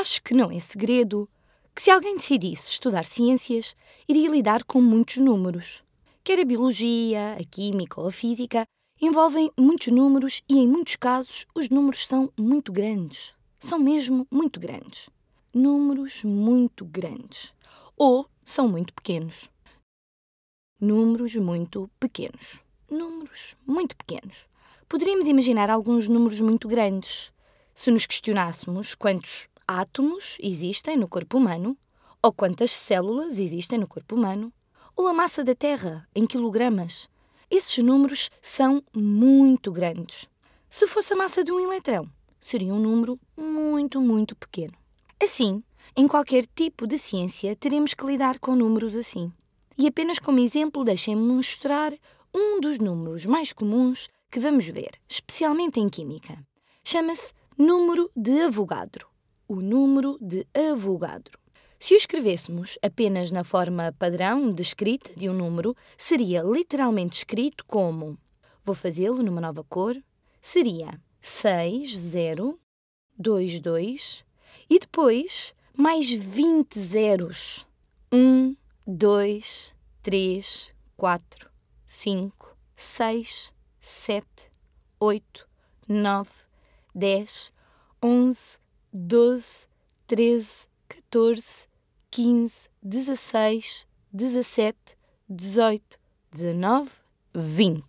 Acho que não é segredo que, se alguém decidisse estudar ciências, iria lidar com muitos números. Quer a biologia, a química ou a física, envolvem muitos números e, em muitos casos, os números são muito grandes. São mesmo muito grandes. Números muito grandes. Ou são muito pequenos. Números muito pequenos. Números muito pequenos. Poderíamos imaginar alguns números muito grandes. Se nos questionássemos quantos átomos existem no corpo humano, ou quantas células existem no corpo humano, ou a massa da Terra em quilogramas. Esses números são muito grandes. Se fosse a massa de um eletrão, seria um número muito, muito pequeno. Assim, em qualquer tipo de ciência, teremos que lidar com números assim. E apenas como exemplo, deixem-me mostrar um dos números mais comuns que vamos ver, especialmente em química. Chama-se número de Avogadro o número de avogadro. Se o escrevêssemos apenas na forma padrão de escrita de um número, seria literalmente escrito como. Vou fazê-lo numa nova cor. Seria 6, 0, 2, 2 e depois mais 20 zeros. 1, 2, 3, 4, 5, 6, 7, 8, 9, 10, 11, 12, 13, 14, 15, 16, 17, 18, 19, 20.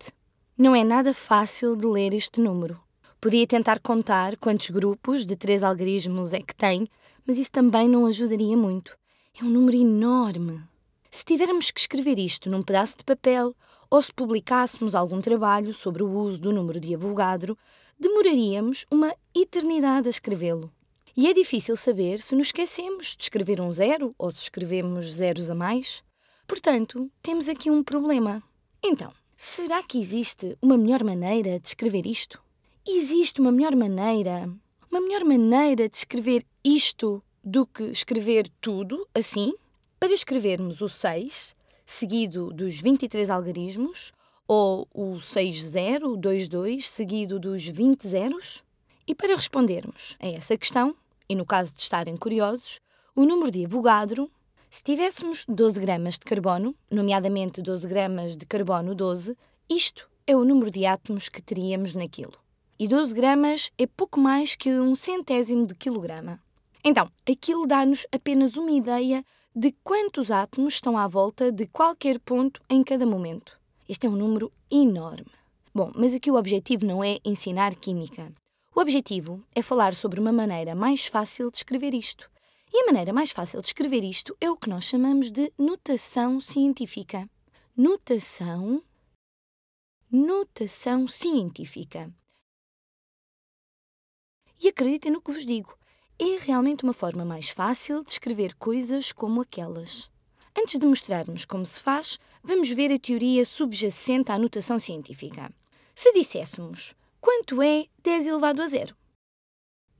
Não é nada fácil de ler este número. Podia tentar contar quantos grupos de três algarismos é que tem, mas isso também não ajudaria muito. É um número enorme. Se tivermos que escrever isto num pedaço de papel ou se publicássemos algum trabalho sobre o uso do número de Avogadro, demoraríamos uma eternidade a escrevê-lo. E é difícil saber se nos esquecemos de escrever um zero ou se escrevemos zeros a mais. Portanto, temos aqui um problema. Então, será que existe uma melhor maneira de escrever isto? Existe uma melhor maneira? Uma melhor maneira de escrever isto do que escrever tudo assim? Para escrevermos o 6, seguido dos 23 algarismos, ou o 6022, seguido dos 20 zeros? E para respondermos a essa questão, e no caso de estarem curiosos, o número de Avogadro, se tivéssemos 12 gramas de carbono, nomeadamente 12 gramas de carbono 12, isto é o número de átomos que teríamos naquilo. E 12 gramas é pouco mais que um centésimo de quilograma. Então, aquilo dá-nos apenas uma ideia de quantos átomos estão à volta de qualquer ponto em cada momento. Este é um número enorme. Bom, mas aqui o objetivo não é ensinar química. O objetivo é falar sobre uma maneira mais fácil de escrever isto. E a maneira mais fácil de escrever isto é o que nós chamamos de notação científica. Notação. Notação científica. E acreditem no que vos digo, é realmente uma forma mais fácil de escrever coisas como aquelas. Antes de mostrarmos como se faz, vamos ver a teoria subjacente à notação científica. Se disséssemos Quanto é 10 elevado a zero?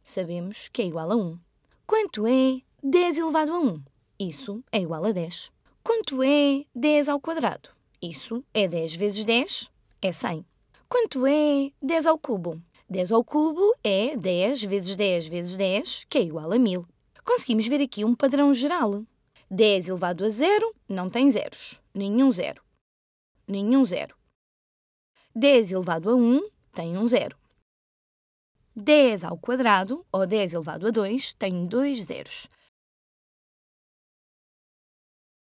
Sabemos que é igual a 1. Quanto é 10 elevado a 1? Isso é igual a 10. Quanto é 10 ao quadrado? Isso é 10 vezes 10, é 100. Quanto é 10 ao cubo? 10 ao cubo é 10 vezes 10 vezes 10, que é igual a 1000. Conseguimos ver aqui um padrão geral. 10 elevado a zero não tem zeros. Nenhum zero. Nenhum zero. 10 elevado a 1 tem um zero. 10 ao quadrado, ou 10 elevado a 2, tem dois zeros.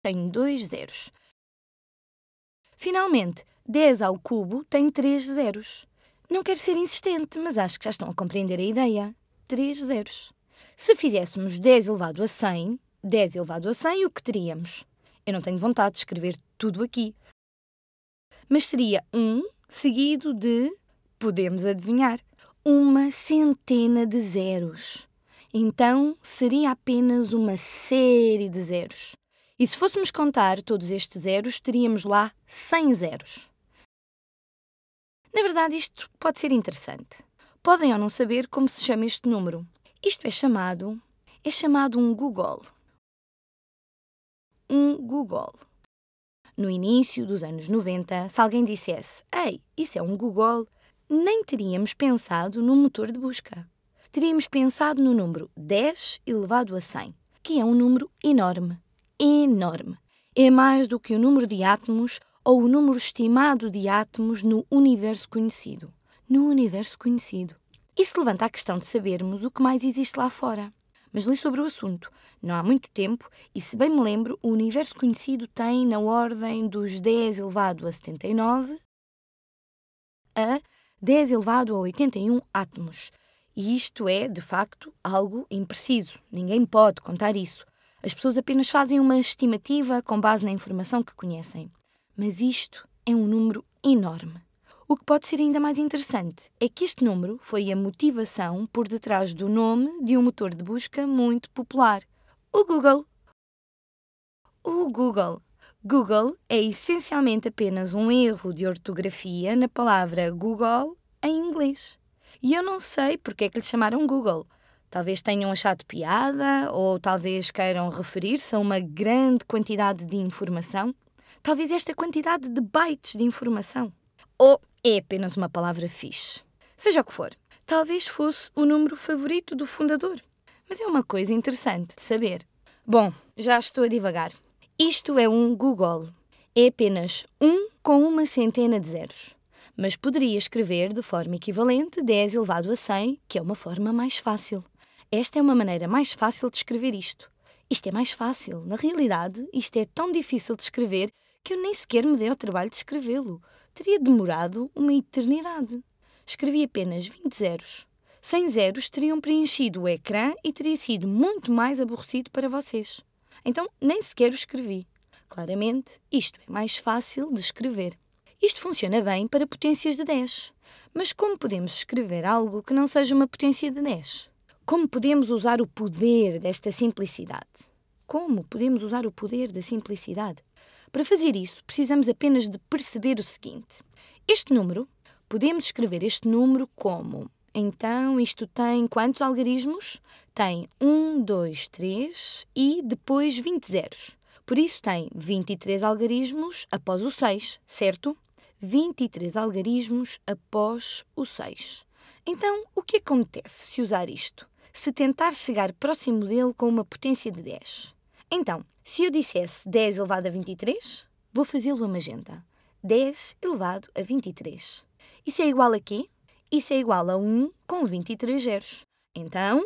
Tem dois zeros. Finalmente, 10 ao cubo tem três zeros. Não quero ser insistente, mas acho que já estão a compreender a ideia. Três zeros. Se fizéssemos 10 elevado a 100, 10 elevado a 100, o que teríamos? Eu não tenho vontade de escrever tudo aqui. Mas seria 1 seguido de Podemos adivinhar. Uma centena de zeros. Então seria apenas uma série de zeros. E se fôssemos contar todos estes zeros, teríamos lá 100 zeros. Na verdade, isto pode ser interessante. Podem ou não saber como se chama este número. Isto é chamado é chamado um Google. Um Google. No início dos anos 90, se alguém dissesse: "Ei, isso é um Google, nem teríamos pensado no motor de busca. Teríamos pensado no número 10 elevado a 100, que é um número enorme. Enorme. É mais do que o número de átomos ou o número estimado de átomos no universo conhecido. No universo conhecido. Isso levanta a questão de sabermos o que mais existe lá fora. Mas li sobre o assunto não há muito tempo e, se bem me lembro, o universo conhecido tem na ordem dos 10 elevado a 79 a 10 elevado a 81 átomos. E isto é, de facto, algo impreciso. Ninguém pode contar isso. As pessoas apenas fazem uma estimativa com base na informação que conhecem. Mas isto é um número enorme. O que pode ser ainda mais interessante é que este número foi a motivação por detrás do nome de um motor de busca muito popular, o Google. O Google Google é essencialmente apenas um erro de ortografia na palavra Google em inglês. E eu não sei porque é que lhe chamaram Google. Talvez tenham achado piada ou talvez queiram referir-se a uma grande quantidade de informação. Talvez esta quantidade de bytes de informação. Ou é apenas uma palavra fixe. Seja o que for, talvez fosse o número favorito do fundador. Mas é uma coisa interessante de saber. Bom, já estou a divagar. Isto é um Google. É apenas um com uma centena de zeros. Mas poderia escrever de forma equivalente 10 elevado a 100, que é uma forma mais fácil. Esta é uma maneira mais fácil de escrever isto. Isto é mais fácil. Na realidade, isto é tão difícil de escrever que eu nem sequer me dei ao trabalho de escrevê-lo. Teria demorado uma eternidade. Escrevi apenas 20 zeros. 100 zeros teriam preenchido o ecrã e teria sido muito mais aborrecido para vocês. Então nem sequer o escrevi. Claramente, isto é mais fácil de escrever. Isto funciona bem para potências de 10. Mas como podemos escrever algo que não seja uma potência de 10? Como podemos usar o poder desta simplicidade? Como podemos usar o poder da simplicidade? Para fazer isso, precisamos apenas de perceber o seguinte: este número, podemos escrever este número como então isto tem quantos algarismos? tem 1, 2, 3 e depois 20 zeros. Por isso tem 23 algarismos após o 6, certo? 23 algarismos após o 6. Então, o que acontece se usar isto? Se tentar chegar próximo dele com uma potência de 10. Então, se eu dissesse 10 elevado a 23, vou fazê-lo a magenta. 10 elevado a 23. Isso é igual a quê? Isso é igual a 1 com 23 zeros. Então,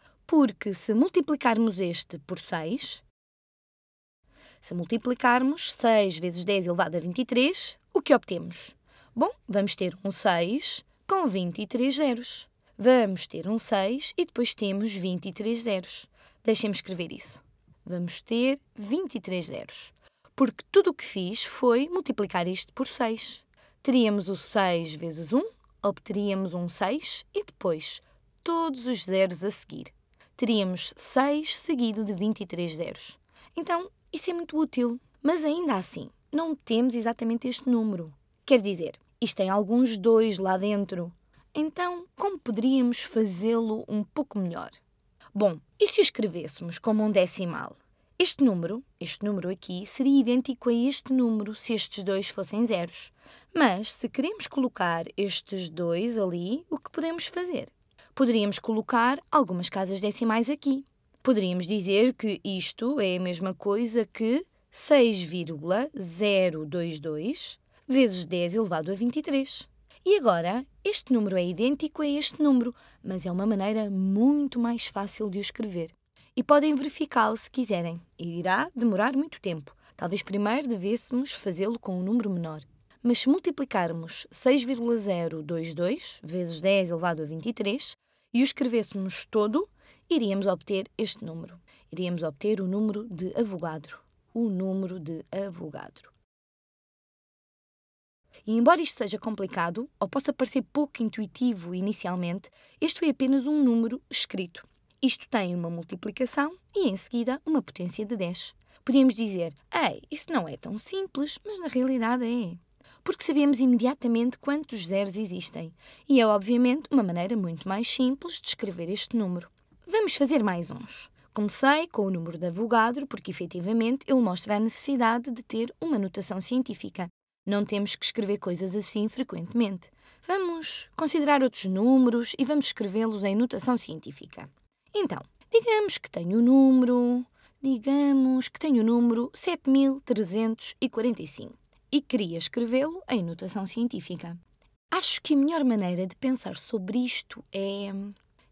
porque se multiplicarmos este por 6, se multiplicarmos 6 vezes 10 elevado a 23, o que obtemos? Bom, vamos ter um 6 com 23 zeros. Vamos ter um 6 e depois temos 23 zeros. Deixem-me escrever isso. Vamos ter 23 zeros. Porque tudo o que fiz foi multiplicar isto por 6. Teríamos o 6 vezes 1, obteríamos um 6 e depois todos os zeros a seguir teríamos 6 seguido de 23 zeros. Então, isso é muito útil. Mas ainda assim, não temos exatamente este número. Quer dizer, isto tem alguns dois lá dentro. Então, como poderíamos fazê-lo um pouco melhor? Bom, e se o escrevêssemos como um decimal? Este número, este número aqui, seria idêntico a este número se estes dois fossem zeros. Mas, se queremos colocar estes dois ali, o que podemos fazer? Poderíamos colocar algumas casas decimais aqui. Poderíamos dizer que isto é a mesma coisa que 6,022 vezes 10 elevado a 23. E agora, este número é idêntico a este número, mas é uma maneira muito mais fácil de o escrever. E podem verificá-lo se quiserem. E irá demorar muito tempo. Talvez primeiro devêssemos fazê-lo com um número menor. Mas se multiplicarmos 6,022 vezes 10 elevado a 23, e o escrevêssemos todo, iríamos obter este número. Iríamos obter o número de avogadro. O número de avogadro. E embora isto seja complicado, ou possa parecer pouco intuitivo inicialmente, este foi apenas um número escrito. Isto tem uma multiplicação e, em seguida, uma potência de 10. Podíamos dizer, ei, isso não é tão simples, mas na realidade é porque sabemos imediatamente quantos zeros existem. E é, obviamente, uma maneira muito mais simples de escrever este número. Vamos fazer mais uns. Comecei com o número da Avogadro, porque efetivamente ele mostra a necessidade de ter uma notação científica. Não temos que escrever coisas assim frequentemente. Vamos considerar outros números e vamos escrevê-los em notação científica. Então, digamos que tenho o número. Digamos que tenho o número 7345 e queria escrevê-lo em notação científica. Acho que a melhor maneira de pensar sobre isto é,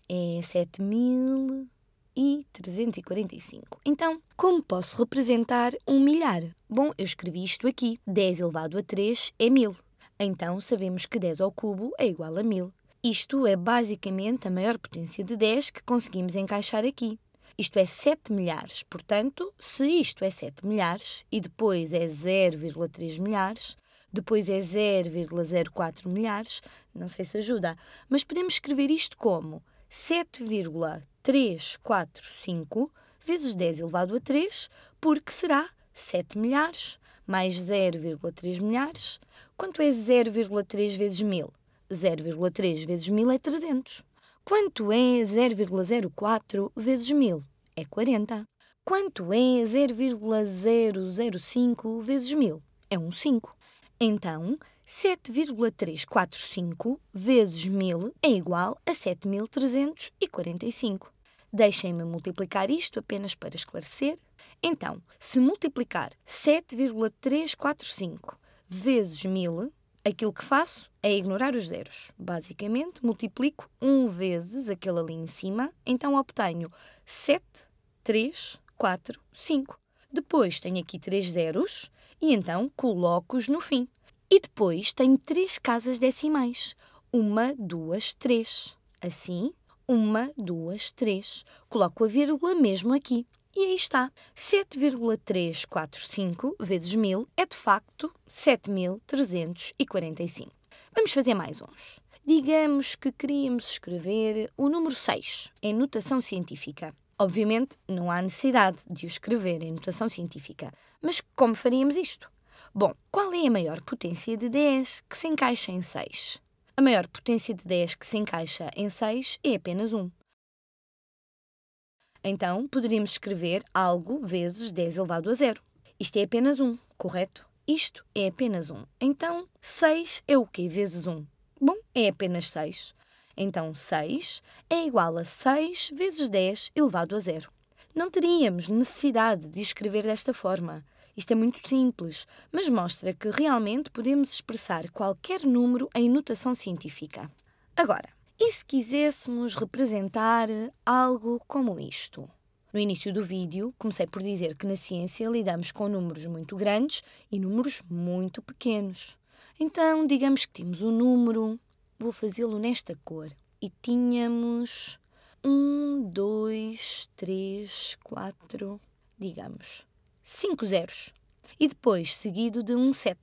é 7345. Então, como posso representar um milhar? Bom, eu escrevi isto aqui. 10 elevado a 3 é 1000. Então, sabemos que 10 ao cubo é igual a 1000. Isto é basicamente a maior potência de 10 que conseguimos encaixar aqui. Isto é 7 milhares. Portanto, se isto é 7 milhares e depois é 0,3 milhares, depois é 0,04 milhares, não sei se ajuda, mas podemos escrever isto como 7,345 vezes 10 elevado a 3, porque será 7 milhares mais 0,3 milhares. Quanto é 0,3 vezes 1000? 0,3 vezes 1000 é 300. Quanto é 0,04 vezes 1000? É 40. Quanto é 0,005 vezes 1000? É um 5. Então, 7,345 vezes 1000 é igual a 7345. Deixem-me multiplicar isto apenas para esclarecer. Então, se multiplicar 7,345 vezes 1000 Aquilo que faço é ignorar os zeros. Basicamente, multiplico 1 vezes aquele ali em cima, então obtenho 7, 3, 4, 5. Depois tenho aqui 3 zeros e então coloco-os no fim. E depois tenho 3 casas decimais. 1, 2, 3. Assim, 1, 2, 3. Coloco a vírgula mesmo aqui. E aí está. 7,345 vezes 1000 é de facto 7345. Vamos fazer mais uns. Digamos que queríamos escrever o número 6 em notação científica. Obviamente, não há necessidade de o escrever em notação científica. Mas como faríamos isto? Bom, qual é a maior potência de 10 que se encaixa em 6? A maior potência de 10 que se encaixa em 6 é apenas 1. Então, poderíamos escrever algo vezes 10 elevado a zero. Isto é apenas 1, correto? Isto é apenas 1. Então, 6 é o quê vezes 1? Bom, é apenas 6. Então, 6 é igual a 6 vezes 10 elevado a zero. Não teríamos necessidade de escrever desta forma. Isto é muito simples, mas mostra que realmente podemos expressar qualquer número em notação científica. Agora, e se quiséssemos representar algo como isto? No início do vídeo, comecei por dizer que na ciência lidamos com números muito grandes e números muito pequenos. Então, digamos que temos um número, vou fazê-lo nesta cor, e tínhamos 1, 2, 3, 4, digamos, 5 zeros. E depois seguido de um 7.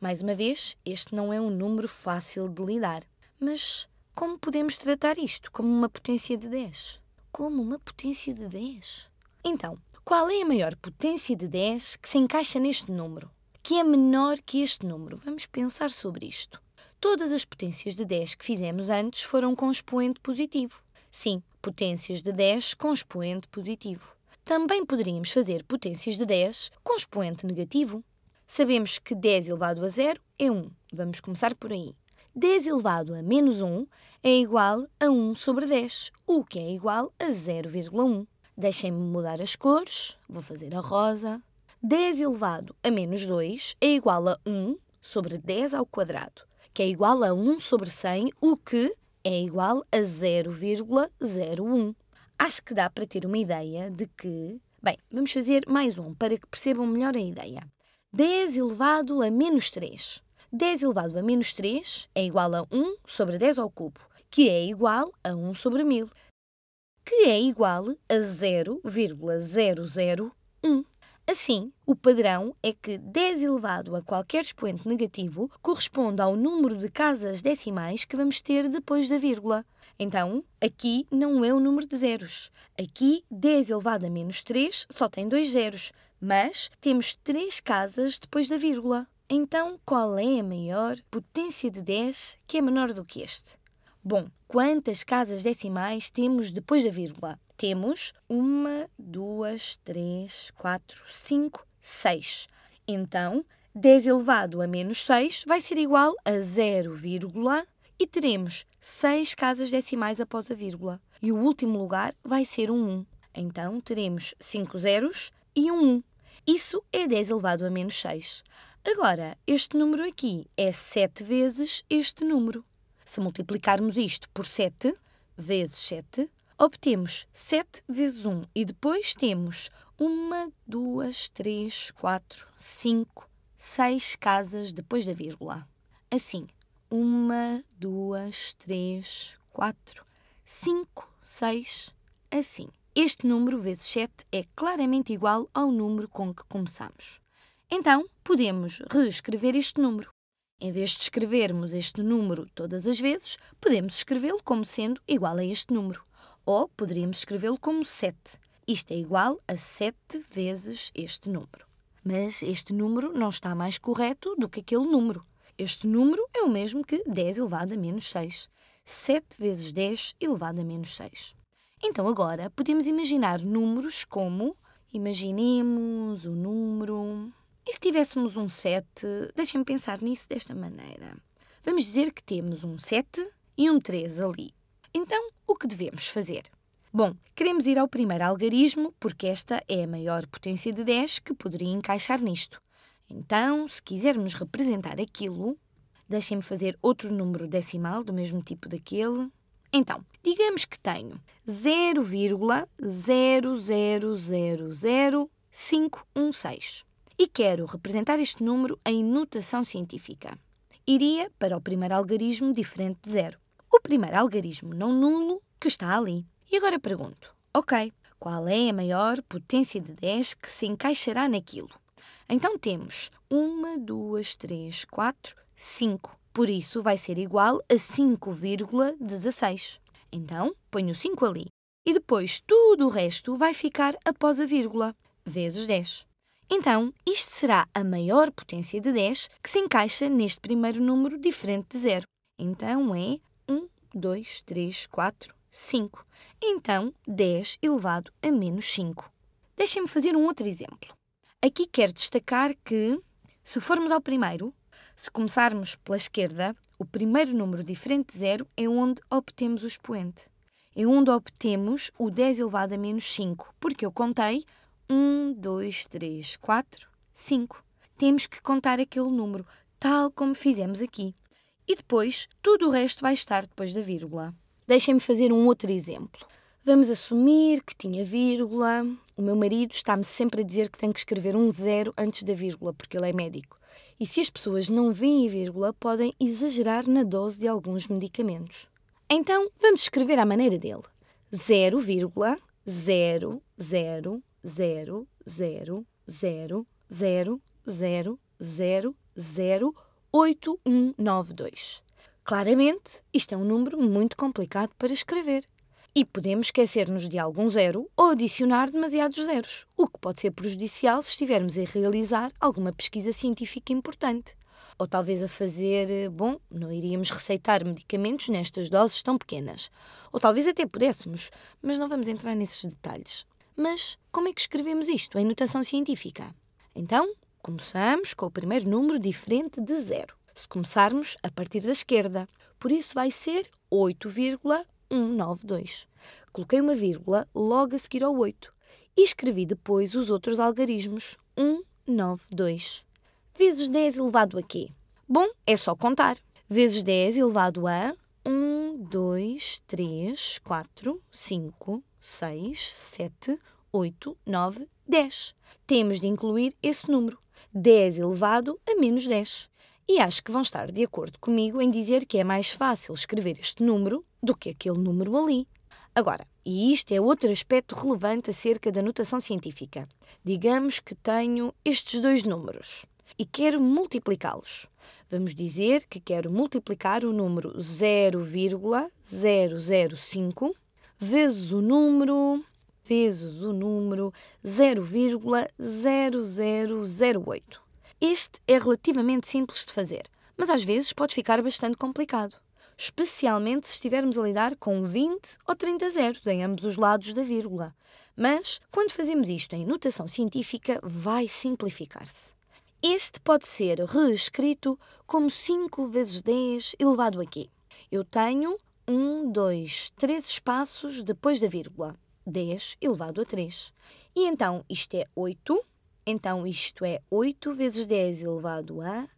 Mais uma vez, este não é um número fácil de lidar, mas como podemos tratar isto como uma potência de 10? Como uma potência de 10? Então, qual é a maior potência de 10 que se encaixa neste número? Que é menor que este número? Vamos pensar sobre isto. Todas as potências de 10 que fizemos antes foram com expoente positivo. Sim, potências de 10 com expoente positivo. Também poderíamos fazer potências de 10 com expoente negativo. Sabemos que 10 elevado a zero é 1. Vamos começar por aí. 10 elevado a menos 1 é igual a 1 sobre 10, o que é igual a 0,1. Deixem-me mudar as cores, vou fazer a rosa. 10 elevado a menos 2 é igual a 1 sobre 10 ao quadrado, que é igual a 1 sobre 100, o que é igual a 0,01. Acho que dá para ter uma ideia de que... Bem, vamos fazer mais um para que percebam melhor a ideia. 10 elevado a menos 3 10 elevado a menos 3 é igual a 1 sobre 10 ao cubo, que é igual a 1 sobre 1000, que é igual a 0,001. Assim, o padrão é que 10 elevado a qualquer expoente negativo corresponde ao número de casas decimais que vamos ter depois da vírgula. Então, aqui não é o número de zeros. Aqui, 10 elevado a menos 3 só tem dois zeros, mas temos três casas depois da vírgula. Então, qual é a maior potência de 10 que é menor do que este? Bom, quantas casas decimais temos depois da vírgula? Temos 1, 2, 3, 4, 5, 6. Então, 10 elevado a menos 6 vai ser igual a 0, e teremos 6 casas decimais após a vírgula. E o último lugar vai ser um 1. Então, teremos 5 zeros e um 1. Isso é 10 elevado a menos 6. Agora, este número aqui é 7 vezes este número. Se multiplicarmos isto por 7 vezes 7, obtemos 7 vezes 1 e depois temos 1, 2, 3, 4, 5, 6 casas depois da vírgula. Assim, 1, 2, 3, 4, 5, 6, assim. Este número vezes 7 é claramente igual ao número com que começamos. Então, podemos reescrever este número. Em vez de escrevermos este número todas as vezes, podemos escrevê-lo como sendo igual a este número. Ou poderíamos escrevê-lo como 7. Isto é igual a 7 vezes este número. Mas este número não está mais correto do que aquele número. Este número é o mesmo que 10 elevado a menos 6. 7 vezes 10 elevado a menos 6. Então agora podemos imaginar números como. Imaginemos o número e se tivéssemos um 7, deixem-me pensar nisso desta maneira. Vamos dizer que temos um 7 e um 3 ali. Então, o que devemos fazer? Bom, queremos ir ao primeiro algarismo porque esta é a maior potência de 10 que poderia encaixar nisto. Então, se quisermos representar aquilo, deixem-me fazer outro número decimal do mesmo tipo daquele. Então, digamos que tenho 0,0000516 e quero representar este número em notação científica. Iria para o primeiro algarismo diferente de zero. O primeiro algarismo não nulo que está ali. E agora pergunto: ok, qual é a maior potência de 10 que se encaixará naquilo? Então temos 1, 2, 3, 4, 5. Por isso vai ser igual a 5,16. Então ponho 5 ali. E depois tudo o resto vai ficar após a vírgula, vezes 10. Então, isto será a maior potência de 10 que se encaixa neste primeiro número diferente de zero. Então é 1, 2, 3, 4, 5. Então, 10 elevado a menos 5. Deixem-me fazer um outro exemplo. Aqui quero destacar que, se formos ao primeiro, se começarmos pela esquerda, o primeiro número diferente de zero é onde obtemos o expoente. É onde obtemos o 10 elevado a menos 5, porque eu contei um, dois, três, quatro, cinco. Temos que contar aquele número, tal como fizemos aqui. E depois, tudo o resto vai estar depois da vírgula. Deixem-me fazer um outro exemplo. Vamos assumir que tinha vírgula. O meu marido está-me sempre a dizer que tem que escrever um zero antes da vírgula, porque ele é médico. E se as pessoas não veem a vírgula, podem exagerar na dose de alguns medicamentos. Então, vamos escrever à maneira dele. 0,000 zero, zero, zero, zero, zero, zero, zero, oito, um, nove, dois. Claramente, isto é um número muito complicado para escrever. E podemos esquecer-nos de algum zero ou adicionar demasiados zeros, o que pode ser prejudicial se estivermos a realizar alguma pesquisa científica importante. Ou talvez a fazer, eh, bom, não iríamos receitar medicamentos nestas doses tão pequenas. Ou talvez até pudéssemos, mas não vamos entrar nesses detalhes. Mas como é que escrevemos isto em notação científica? Então, começamos com o primeiro número diferente de zero. Se começarmos a partir da esquerda, por isso vai ser 8,192. Coloquei uma vírgula logo a seguir ao 8 e escrevi depois os outros algarismos 192. Vezes 10 elevado a quê? Bom, é só contar. Vezes 10 elevado a 1, 2, 3, 4, 5, 6, 7, 8, 9, 10. Temos de incluir esse número, 10 elevado a menos 10. E acho que vão estar de acordo comigo em dizer que é mais fácil escrever este número do que aquele número ali. Agora, e isto é outro aspecto relevante acerca da notação científica. Digamos que tenho estes dois números e quero multiplicá-los. Vamos dizer que quero multiplicar o número 0,005 vezes o número, vezes o número 0,0008. Este é relativamente simples de fazer, mas às vezes pode ficar bastante complicado, especialmente se estivermos a lidar com 20 ou 30 zeros em ambos os lados da vírgula. Mas, quando fazemos isto em notação científica, vai simplificar-se. Este pode ser reescrito como 5 vezes 10 elevado a quê? Eu tenho 1, 2, 3 espaços depois da vírgula. 10 elevado a 3. E então isto é 8. Então isto é 8 vezes 10 elevado a.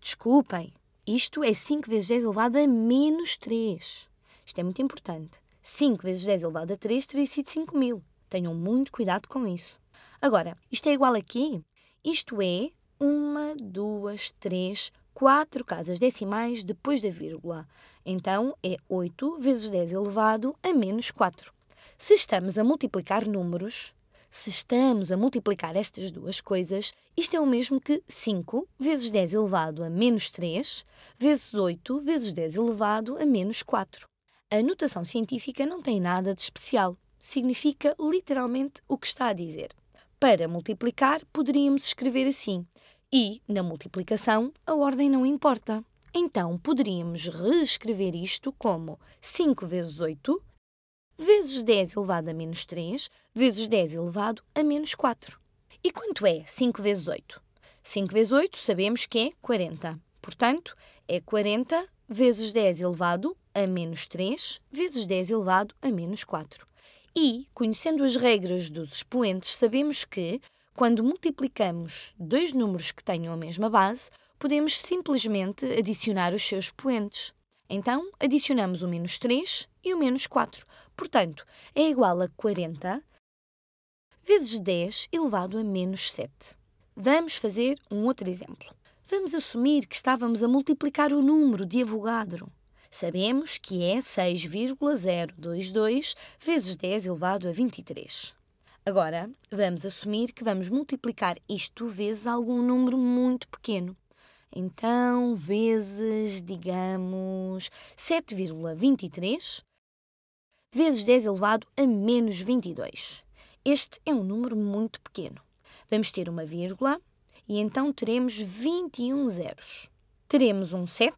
Desculpem, isto é 5 vezes 10 elevado a menos 3. Isto é muito importante. 5 vezes 10 elevado a 3 teria sido 5 mil. Tenham muito cuidado com isso. Agora, isto é igual a quê? Isto é 1, 2, 3, 4 casas decimais depois da vírgula. Então é 8 vezes 10 elevado a menos 4. Se estamos a multiplicar números, se estamos a multiplicar estas duas coisas, isto é o mesmo que 5 vezes 10 elevado a menos 3 vezes 8 vezes 10 elevado a menos 4. A notação científica não tem nada de especial. Significa literalmente o que está a dizer. Para multiplicar, poderíamos escrever assim. E, na multiplicação, a ordem não importa. Então, poderíamos reescrever isto como 5 vezes 8 vezes 10 elevado a menos 3 vezes 10 elevado a menos 4. E quanto é 5 vezes 8? 5 vezes 8 sabemos que é 40. Portanto, é 40 vezes 10 elevado a menos 3 vezes 10 elevado a menos 4. E, conhecendo as regras dos expoentes, sabemos que, quando multiplicamos dois números que tenham a mesma base, podemos simplesmente adicionar os seus expoentes. Então, adicionamos o menos 3 e o menos 4. Portanto, é igual a 40 vezes 10 elevado a menos 7. Vamos fazer um outro exemplo. Vamos assumir que estávamos a multiplicar o número de Avogadro. Sabemos que é 6,022 vezes 10 elevado a 23. Agora, vamos assumir que vamos multiplicar isto vezes algum número muito pequeno. Então, vezes, digamos, 7,23 vezes 10 elevado a menos 22. Este é um número muito pequeno. Vamos ter uma vírgula e então teremos 21 zeros. Teremos um 7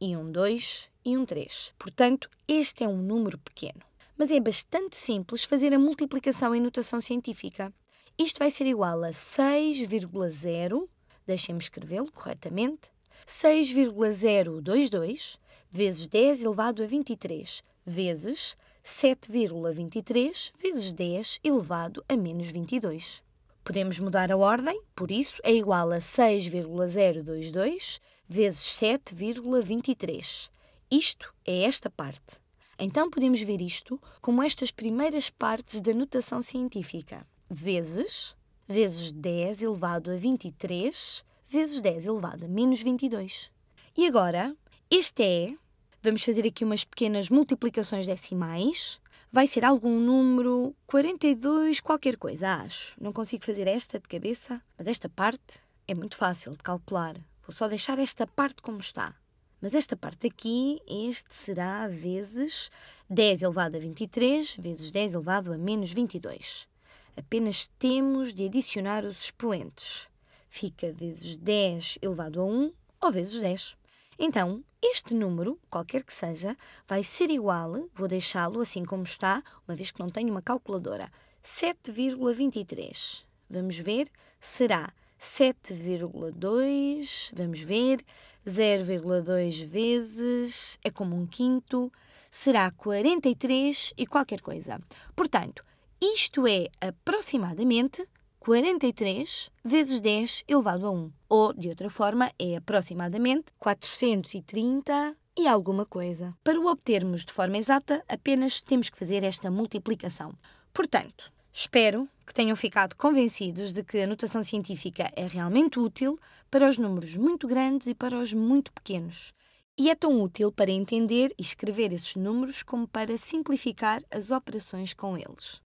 e um 2 e um 3. Portanto, este é um número pequeno. Mas é bastante simples fazer a multiplicação em notação científica. Isto vai ser igual a 6,0 deixem-me escrevê-lo corretamente, 6,022 vezes 10 elevado a 23 vezes 7,23 vezes 10 elevado a menos 22. Podemos mudar a ordem, por isso é igual a 6,022 vezes 7,23. Isto é esta parte. Então podemos ver isto como estas primeiras partes da notação científica. Vezes vezes 10 elevado a 23 vezes 10 elevado a menos 22. E agora, este é, vamos fazer aqui umas pequenas multiplicações decimais, vai ser algum número 42 qualquer coisa, acho. Não consigo fazer esta de cabeça, mas esta parte é muito fácil de calcular. Vou só deixar esta parte como está. Mas esta parte aqui, este será vezes 10 elevado a 23 vezes 10 elevado a menos 22. Apenas temos de adicionar os expoentes. Fica vezes 10 elevado a 1 ou vezes 10. Então, este número, qualquer que seja, vai ser igual, vou deixá-lo assim como está, uma vez que não tenho uma calculadora, 7,23. Vamos ver, será 7,2, vamos ver, 0,2 vezes, é como um quinto, será 43 e qualquer coisa. Portanto, isto é aproximadamente 43 vezes 10 elevado a 1. Ou, de outra forma, é aproximadamente 430 e alguma coisa. Para o obtermos de forma exata, apenas temos que fazer esta multiplicação. Portanto, espero que tenham ficado convencidos de que a notação científica é realmente útil para os números muito grandes e para os muito pequenos. E é tão útil para entender e escrever esses números como para simplificar as operações com eles.